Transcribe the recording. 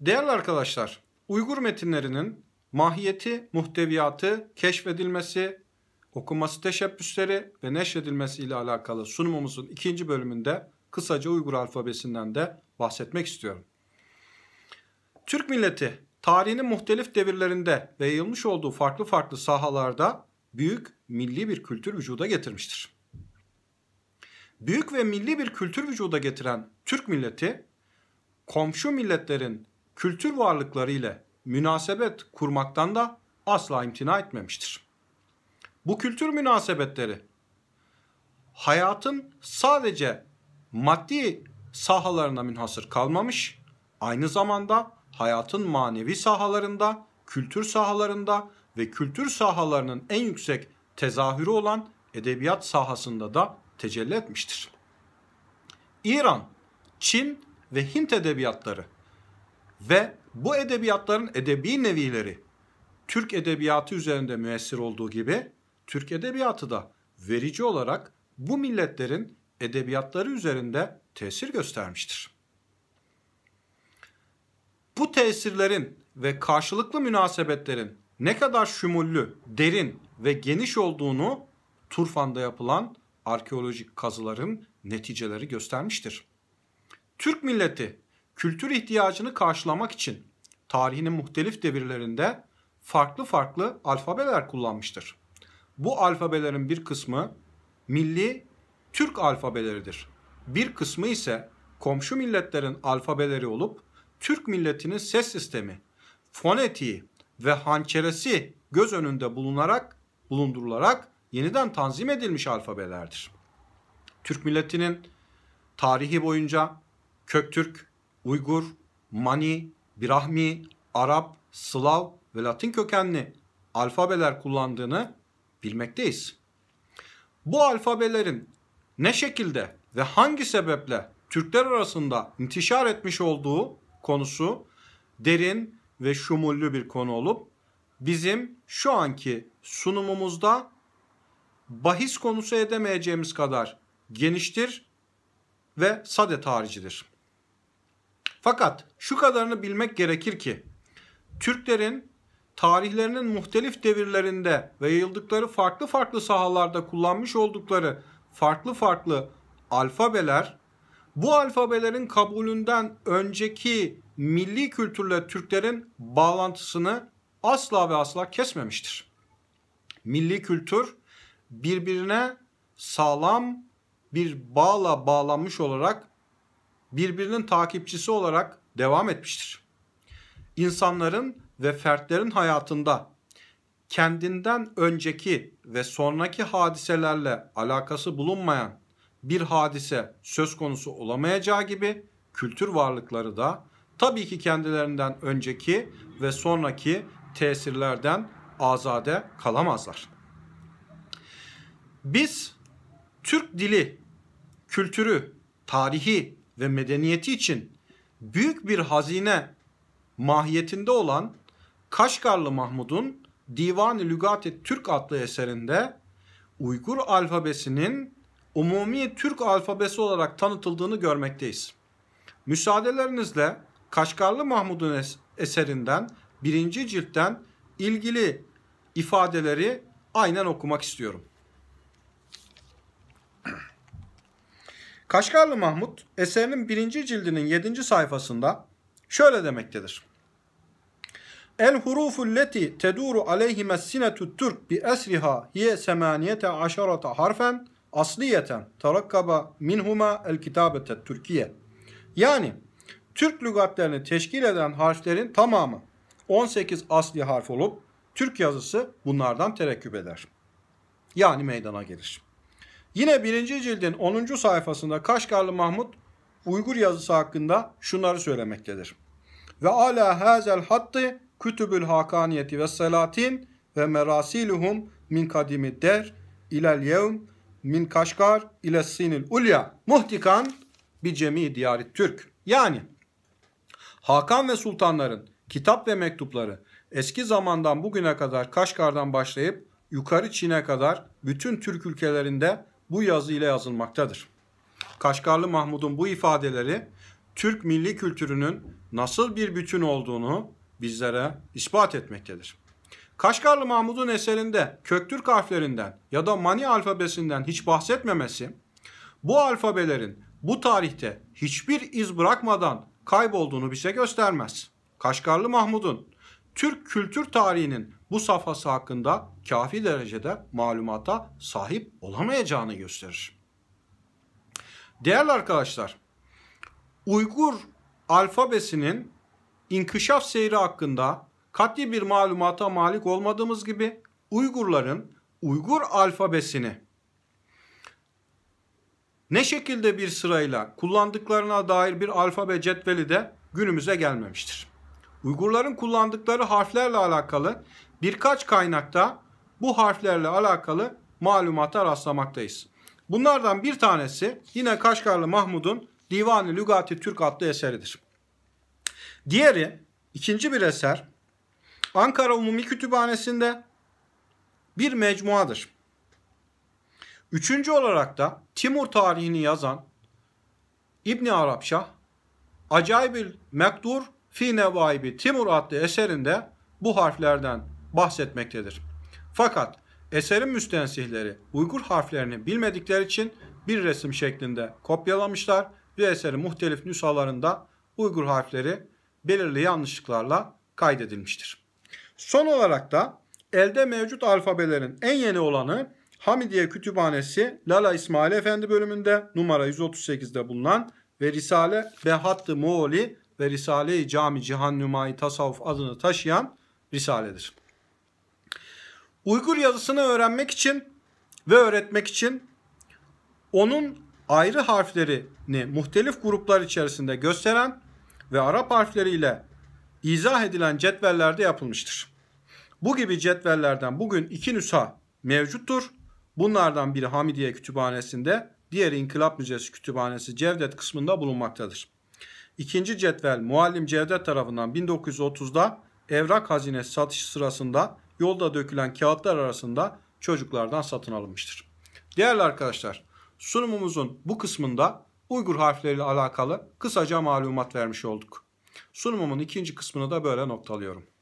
Değerli arkadaşlar, Uygur metinlerinin mahiyeti, muhteviyatı, keşfedilmesi, okunması teşebbüsleri ve neşredilmesi ile alakalı sunumumuzun ikinci bölümünde kısaca Uygur alfabesinden de bahsetmek istiyorum. Türk milleti tarihinin muhtelif devirlerinde ve yayılmış olduğu farklı farklı sahalarda büyük milli bir kültür vücuda getirmiştir. Büyük ve milli bir kültür vücuda getiren Türk milleti komşu milletlerin kültür varlıkları ile münasebet kurmaktan da asla imtina etmemiştir. Bu kültür münasebetleri hayatın sadece maddi sahalarına münhasır kalmamış, aynı zamanda hayatın manevi sahalarında, kültür sahalarında ve kültür sahalarının en yüksek tezahürü olan edebiyat sahasında da tecelli etmiştir. İran, Çin ve Hint edebiyatları ve bu edebiyatların edebi nevileri Türk edebiyatı üzerinde müessir olduğu gibi Türk edebiyatı da verici olarak bu milletlerin edebiyatları üzerinde tesir göstermiştir. Bu tesirlerin ve karşılıklı münasebetlerin ne kadar şumullü, derin ve geniş olduğunu Turfan'da yapılan arkeolojik kazıların neticeleri göstermiştir. Türk milleti kültür ihtiyacını karşılamak için tarihinin muhtelif devirlerinde farklı farklı alfabeler kullanmıştır. Bu alfabelerin bir kısmı milli Türk alfabeleridir. Bir kısmı ise komşu milletlerin alfabeleri olup Türk milletinin ses sistemi, fonetiği ve hançeresi göz önünde bulunarak bulundurularak yeniden tanzim edilmiş alfabelerdir. Türk milletinin tarihi boyunca Köktürk, Uygur, Mani, Brahmi, Arap, Slav ve Latin kökenli alfabeler kullandığını bilmekteyiz. Bu alfabelerin ne şekilde ve hangi sebeple Türkler arasında intişar etmiş olduğu konusu derin ve şumullü bir konu olup bizim şu anki sunumumuzda bahis konusu edemeyeceğimiz kadar geniştir ve sade tarihçidir. Fakat şu kadarını bilmek gerekir ki Türklerin tarihlerinin muhtelif devirlerinde ve yayıldıkları farklı farklı sahalarda kullanmış oldukları farklı farklı alfabeler bu alfabelerin kabulünden önceki milli kültürle Türklerin bağlantısını asla ve asla kesmemiştir. Milli kültür birbirine sağlam bir bağla bağlanmış olarak birbirinin takipçisi olarak devam etmiştir. İnsanların ve fertlerin hayatında kendinden önceki ve sonraki hadiselerle alakası bulunmayan bir hadise söz konusu olamayacağı gibi kültür varlıkları da tabii ki kendilerinden önceki ve sonraki tesirlerden azade kalamazlar. Biz Türk dili, kültürü, tarihi ve medeniyeti için büyük bir hazine mahiyetinde olan Kaşgarlı Mahmud'un Divan-ı Lügati Türk adlı eserinde Uygur alfabesinin umumi Türk alfabesi olarak tanıtıldığını görmekteyiz. Müsaadelerinizle Kaşgarlı Mahmud'un eserinden birinci ciltten ilgili ifadeleri aynen okumak istiyorum. Kaşgarlı Mahmut eserinin birinci cildinin yedinci sayfasında şöyle demektedir. El hurufu leti teduru aleyhime sinetu türk bi esriha hiye semaniyete aşarata harfen asliyeten tarakkaba minhuma el kitabete Türkiye. Yani Türk lügatlerini teşkil eden harflerin tamamı 18 asli harf olup Türk yazısı bunlardan terekküp eder. Yani meydana gelir. Yine birinci cildin 10. sayfasında Kaşgarlı Mahmut Uygur yazısı hakkında şunları söylemektedir. Ve ala hazel hattı kütübül hakaniyeti ve selatin ve merasiluhum min kadimi der ilel yevm min kaşgar ile sinil ulya muhtikan bir cemi diyari Türk. Yani Hakan ve sultanların kitap ve mektupları eski zamandan bugüne kadar Kaşgar'dan başlayıp yukarı Çin'e kadar bütün Türk ülkelerinde bu yazı ile yazılmaktadır. Kaşgarlı Mahmud'un bu ifadeleri Türk milli kültürünün nasıl bir bütün olduğunu bizlere ispat etmektedir. Kaşgarlı Mahmud'un eserinde Köktürk harflerinden ya da Mani alfabesinden hiç bahsetmemesi, bu alfabelerin bu tarihte hiçbir iz bırakmadan kaybolduğunu bize göstermez. Kaşgarlı Mahmud'un Türk kültür tarihinin bu safhası hakkında kafi derecede malumata sahip olamayacağını gösterir. Değerli arkadaşlar, Uygur alfabesinin inkişaf seyri hakkında katli bir malumata malik olmadığımız gibi Uygurların Uygur alfabesini ne şekilde bir sırayla kullandıklarına dair bir alfabe cetveli de günümüze gelmemiştir. Uygurların kullandıkları harflerle alakalı birkaç kaynakta bu harflerle alakalı malumata rastlamaktayız. Bunlardan bir tanesi yine Kaşgarlı Mahmud'un Divani Lügati Türk adlı eseridir. Diğeri ikinci bir eser Ankara Umumi Kütüphanesi'nde bir mecmuadır. Üçüncü olarak da Timur tarihini yazan İbni Arapşah Acaybil Mekdur Fi Nevaibi Timur adlı eserinde bu harflerden bahsetmektedir. Fakat eserin müstensihleri Uygur harflerini bilmedikleri için bir resim şeklinde kopyalamışlar ve eseri muhtelif nüshalarında Uygur harfleri belirli yanlışlıklarla kaydedilmiştir. Son olarak da elde mevcut alfabelerin en yeni olanı Hamidiye Kütüphanesi Lala İsmail Efendi bölümünde numara 138'de bulunan ve Risale Behattı Moğoli ve Risale-i Cami Cihan Nümayi Tasavvuf adını taşıyan Risale'dir. Uygur yazısını öğrenmek için ve öğretmek için onun ayrı harflerini muhtelif gruplar içerisinde gösteren ve Arap harfleriyle izah edilen cetvellerde yapılmıştır. Bu gibi cetvellerden bugün iki nüsha mevcuttur. Bunlardan biri Hamidiye Kütüphanesi'nde, diğeri İnkılap Müzesi Kütüphanesi Cevdet kısmında bulunmaktadır. İkinci cetvel Muallim Cevdet tarafından 1930'da evrak hazinesi satışı sırasında yolda dökülen kağıtlar arasında çocuklardan satın alınmıştır. Değerli arkadaşlar sunumumuzun bu kısmında Uygur harfleriyle alakalı kısaca malumat vermiş olduk. Sunumumun ikinci kısmını da böyle noktalıyorum.